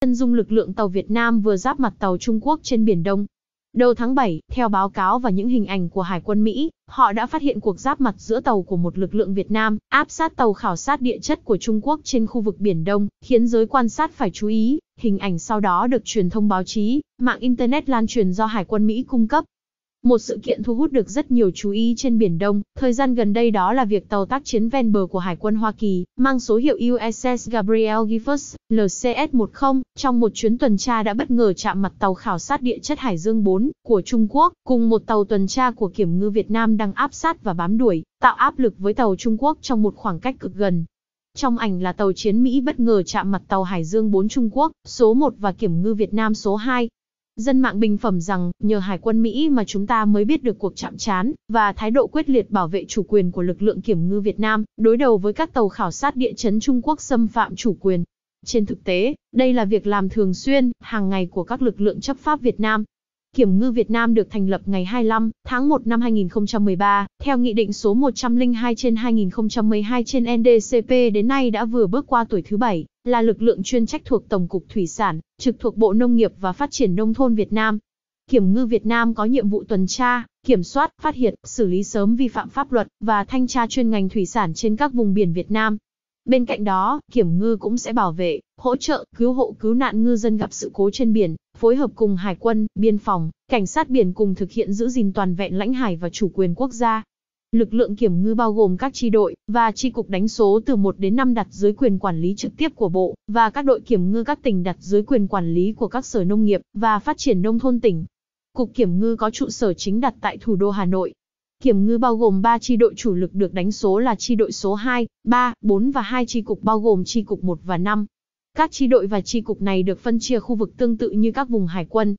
Chân dung lực lượng tàu Việt Nam vừa giáp mặt tàu Trung Quốc trên Biển Đông. Đầu tháng 7, theo báo cáo và những hình ảnh của Hải quân Mỹ, họ đã phát hiện cuộc giáp mặt giữa tàu của một lực lượng Việt Nam áp sát tàu khảo sát địa chất của Trung Quốc trên khu vực Biển Đông, khiến giới quan sát phải chú ý. Hình ảnh sau đó được truyền thông báo chí, mạng Internet lan truyền do Hải quân Mỹ cung cấp. Một sự kiện thu hút được rất nhiều chú ý trên Biển Đông, thời gian gần đây đó là việc tàu tác chiến ven bờ của Hải quân Hoa Kỳ, mang số hiệu USS Gabriel Giffords, LCS-10, trong một chuyến tuần tra đã bất ngờ chạm mặt tàu khảo sát địa chất Hải Dương 4 của Trung Quốc, cùng một tàu tuần tra của Kiểm ngư Việt Nam đang áp sát và bám đuổi, tạo áp lực với tàu Trung Quốc trong một khoảng cách cực gần. Trong ảnh là tàu chiến Mỹ bất ngờ chạm mặt tàu Hải Dương 4 Trung Quốc, số 1 và Kiểm ngư Việt Nam số 2, Dân mạng bình phẩm rằng, nhờ Hải quân Mỹ mà chúng ta mới biết được cuộc chạm trán và thái độ quyết liệt bảo vệ chủ quyền của lực lượng kiểm ngư Việt Nam đối đầu với các tàu khảo sát địa chấn Trung Quốc xâm phạm chủ quyền. Trên thực tế, đây là việc làm thường xuyên, hàng ngày của các lực lượng chấp pháp Việt Nam Kiểm ngư Việt Nam được thành lập ngày 25 tháng 1 năm 2013, theo Nghị định số 102 trên 2012 trên NDCP đến nay đã vừa bước qua tuổi thứ bảy, là lực lượng chuyên trách thuộc Tổng cục Thủy sản, trực thuộc Bộ Nông nghiệp và Phát triển Nông thôn Việt Nam. Kiểm ngư Việt Nam có nhiệm vụ tuần tra, kiểm soát, phát hiện, xử lý sớm vi phạm pháp luật và thanh tra chuyên ngành thủy sản trên các vùng biển Việt Nam. Bên cạnh đó, kiểm ngư cũng sẽ bảo vệ, hỗ trợ, cứu hộ cứu nạn ngư dân gặp sự cố trên biển, phối hợp cùng hải quân, biên phòng, cảnh sát biển cùng thực hiện giữ gìn toàn vẹn lãnh hải và chủ quyền quốc gia. Lực lượng kiểm ngư bao gồm các chi đội và chi cục đánh số từ 1 đến 5 đặt dưới quyền quản lý trực tiếp của bộ và các đội kiểm ngư các tỉnh đặt dưới quyền quản lý của các sở nông nghiệp và phát triển nông thôn tỉnh. Cục kiểm ngư có trụ sở chính đặt tại thủ đô Hà Nội. Kiểm ngư bao gồm 3 chi đội chủ lực được đánh số là chi đội số 2, 3, 4 và 2 chi cục bao gồm chi cục 1 và 5. Các chi đội và chi cục này được phân chia khu vực tương tự như các vùng hải quân.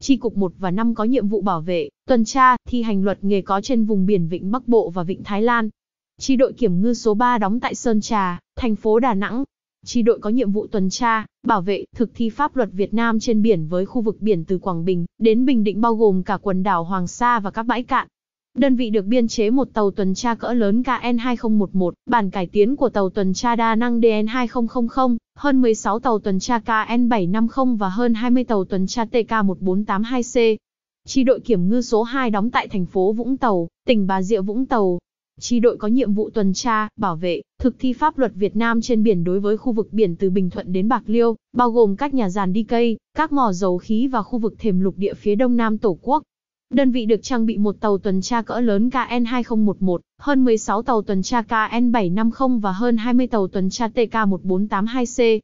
Chi cục 1 và 5 có nhiệm vụ bảo vệ, tuần tra, thi hành luật nghề có trên vùng biển Vịnh Bắc Bộ và Vịnh Thái Lan. Chi đội kiểm ngư số 3 đóng tại Sơn Trà, thành phố Đà Nẵng. Chi đội có nhiệm vụ tuần tra, bảo vệ, thực thi pháp luật Việt Nam trên biển với khu vực biển từ Quảng Bình đến Bình Định bao gồm cả quần đảo Hoàng Sa và các bãi cạn. Đơn vị được biên chế một tàu tuần tra cỡ lớn KN2011, bản cải tiến của tàu tuần tra đa năng DN2000, hơn 16 tàu tuần tra KN750 và hơn 20 tàu tuần tra TK1482C. Chi đội kiểm ngư số 2 đóng tại thành phố Vũng Tàu, tỉnh Bà Rịa Vũng Tàu. Chi đội có nhiệm vụ tuần tra, bảo vệ, thực thi pháp luật Việt Nam trên biển đối với khu vực biển từ Bình Thuận đến Bạc Liêu, bao gồm các nhà giàn đi cây, các mỏ dầu khí và khu vực thềm lục địa phía đông nam Tổ quốc. Đơn vị được trang bị một tàu tuần tra cỡ lớn KN2011, hơn 16 tàu tuần tra KN750 và hơn 20 tàu tuần tra TK1482C.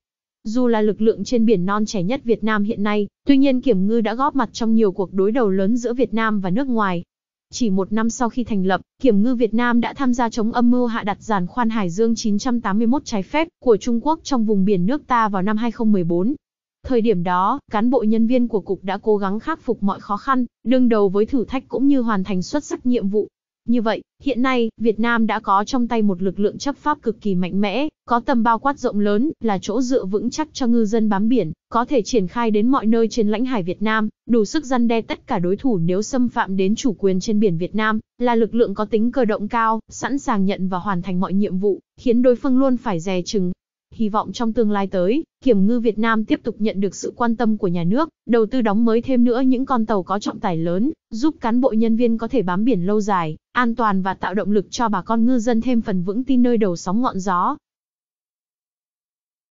Dù là lực lượng trên biển non trẻ nhất Việt Nam hiện nay, tuy nhiên Kiểm ngư đã góp mặt trong nhiều cuộc đối đầu lớn giữa Việt Nam và nước ngoài. Chỉ một năm sau khi thành lập, Kiểm ngư Việt Nam đã tham gia chống âm mưu hạ đặt giàn khoan Hải Dương 981 trái phép của Trung Quốc trong vùng biển nước ta vào năm 2014, Thời điểm đó, cán bộ nhân viên của cục đã cố gắng khắc phục mọi khó khăn, đương đầu với thử thách cũng như hoàn thành xuất sắc nhiệm vụ. Như vậy, hiện nay, Việt Nam đã có trong tay một lực lượng chấp pháp cực kỳ mạnh mẽ, có tầm bao quát rộng lớn, là chỗ dựa vững chắc cho ngư dân bám biển, có thể triển khai đến mọi nơi trên lãnh hải Việt Nam, đủ sức răn đe tất cả đối thủ nếu xâm phạm đến chủ quyền trên biển Việt Nam, là lực lượng có tính cơ động cao, sẵn sàng nhận và hoàn thành mọi nhiệm vụ, khiến đối phương luôn phải dè chừng, Hy vọng trong tương lai tới, kiểm ngư Việt Nam tiếp tục nhận được sự quan tâm của nhà nước, đầu tư đóng mới thêm nữa những con tàu có trọng tải lớn, giúp cán bộ nhân viên có thể bám biển lâu dài, an toàn và tạo động lực cho bà con ngư dân thêm phần vững tin nơi đầu sóng ngọn gió.